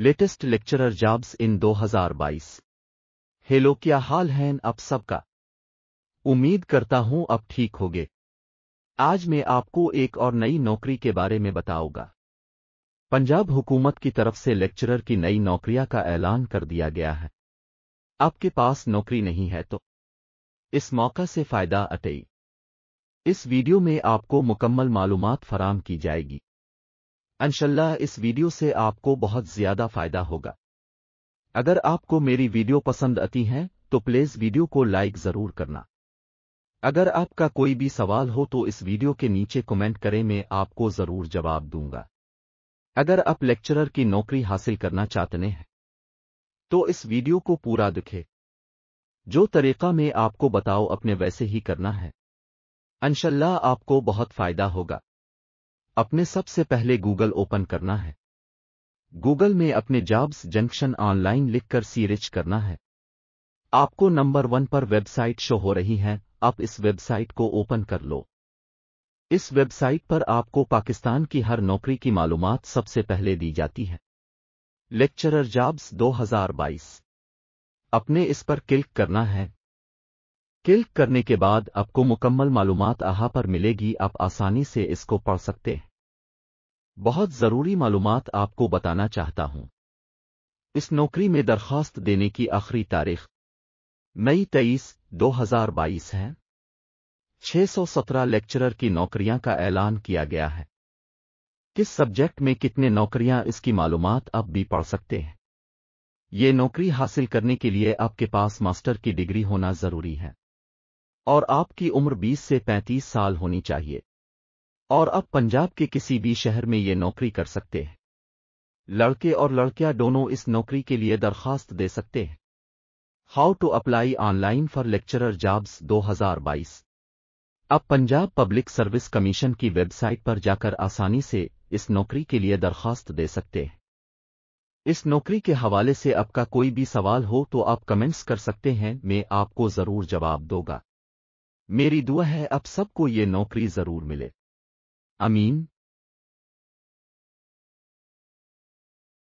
latest lecturer jobs in 2022 hello क्या हाल है अब सबका उम्मीद करता हूं अब ठीक होगे आज मैं आपको एक और नई नौकरी के बारे में बताऊंगा पंजाब हुकूमत की तरफ से लेक्चरर की नई नौकरियां का ऐलान कर दिया गया है आपके पास नौकरी नहीं है तो इस मौका से फायदा अटई इस वीडियो में आपको मुकम्मल मालूमात फराम की जाएगी अनशल्ला इस वीडियो से आपको बहुत ज्यादा फायदा होगा अगर आपको मेरी वीडियो पसंद आती है तो प्लीज वीडियो को लाइक जरूर करना अगर आपका कोई भी सवाल हो तो इस वीडियो के नीचे कमेंट करें मैं आपको जरूर जवाब दूंगा अगर आप लेक्चरर की नौकरी हासिल करना चाहते हैं तो इस वीडियो को पूरा दिखे जो तरीका मैं आपको बताओ अपने वैसे ही करना है अनशल्ला आपको बहुत फायदा होगा अपने सबसे पहले गूगल ओपन करना है गूगल में अपने जॉब्स जंक्शन ऑनलाइन लिखकर सीरिच करना है आपको नंबर वन पर वेबसाइट शो हो रही है आप इस वेबसाइट को ओपन कर लो इस वेबसाइट पर आपको पाकिस्तान की हर नौकरी की मालूम सबसे पहले दी जाती है लेक्चरर जॉब्स 2022 अपने इस पर क्लिक करना है क्लिक करने के बाद आपको मुकम्मल मालूम आहा पर मिलेगी आप आसानी से इसको पढ़ सकते हैं बहुत ज़रूरी मालूम आपको बताना चाहता हूं इस नौकरी में दरख्वास्त देने की आखिरी तारीख मई तेईस दो हजार बाईस है 617 लेक्चरर की नौकरियां का ऐलान किया गया है किस सब्जेक्ट में कितने नौकरियां इसकी मालूम आप भी पढ़ सकते हैं ये नौकरी हासिल करने के लिए आपके पास मास्टर की डिग्री होना जरूरी है और आपकी उम्र 20 से 35 साल होनी चाहिए और आप पंजाब के किसी भी शहर में ये नौकरी कर सकते हैं लड़के और लड़कियां दोनों इस नौकरी के लिए दरखास्त दे सकते हैं how to apply online for lecturer jobs 2022 आप पंजाब पब्लिक सर्विस कमीशन की वेबसाइट पर जाकर आसानी से इस नौकरी के लिए दरखास्त दे सकते हैं इस नौकरी के हवाले से आपका कोई भी सवाल हो तो आप कमेंट्स कर सकते हैं मैं आपको जरूर जवाब दूंगा मेरी दुआ है अब सबको ये नौकरी जरूर मिले अमीन